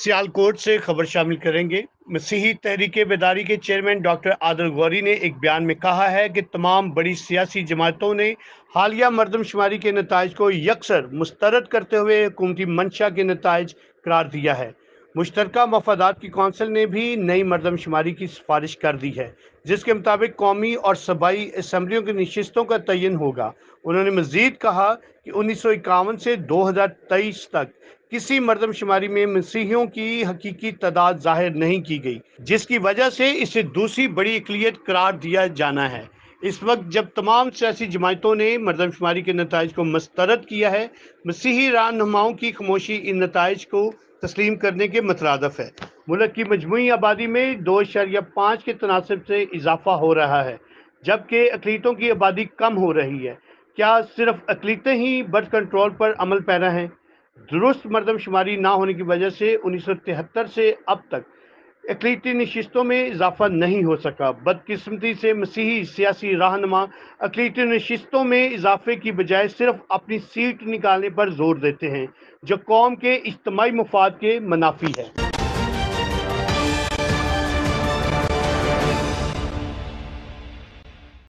सियालकोट से खबर शामिल करेंगे मसीही तहरीक बेदारी के चेयरमैन डॉक्टर आदर गौरी ने एक बयान में कहा है कि तमाम बड़ी सियासी जमातों ने हालिया मरदमशुमारी के नतज को यकसर मुस्तरद करते हुए हुकूमती मंशा के नतज करार दिया है मुश्तर मफादात की कौंसिल ने भी नई मरदमशुमारी की सिफारिश कर दी है जिसके मुताबिक कौमी और सबाई इसम्बलियों की नशस्तों का तयन होगा उन्होंने मजीद कहा कि उन्नीस सौ इक्यावन से दो हज़ार तेईस तक किसी मरदमशुमारी में मसीहियों की हकीकी तादाद जाहिर नहीं की गई जिसकी वजह से इसे दूसरी बड़ी अकलीत करार दिया जाना है इस वक्त जब तमाम सियासी जमातों ने मरदमशुमारी के नतज को मस्तरद किया है मसीही रहनुमाओं की खामोशी इन नतज को तस्लीम करने के मतरदफ है मुल्क की मजमू आबादी में दो शरिया पाँच के तनासब से इजाफा हो रहा है जबकि अकलीतों की आबादी कम हो रही है क्या सिर्फ अकलीतें ही बर्थ कंट्रोल पर अमल पैरा हैं दुरुस्त मरदमशुमारी ना होने की वजह से उन्नीस सौ तिहत्तर से अब तक अकलीती नशस्तों में इजाफा नहीं हो सका बदकस्मती से मसीही सियासी रहनमा अकलीती नशस्तों में इजाफे की बजाय सिर्फ अपनी सीट निकालने पर जोर देते हैं जो कौम के इज्तमाही मफाद के मुनाफी है